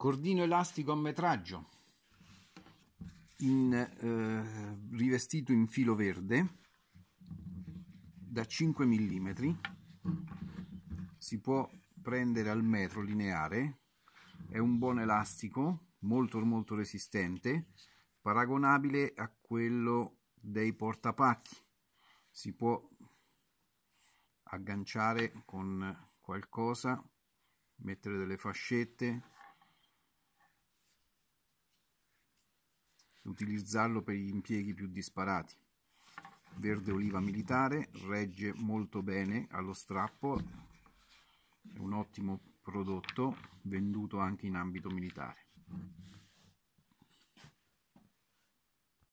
Cordino elastico a metraggio in, eh, rivestito in filo verde da 5 mm si può prendere al metro lineare è un buon elastico molto molto resistente paragonabile a quello dei portapacchi si può agganciare con qualcosa mettere delle fascette utilizzarlo per gli impieghi più disparati. Verde oliva militare, regge molto bene allo strappo, è un ottimo prodotto venduto anche in ambito militare.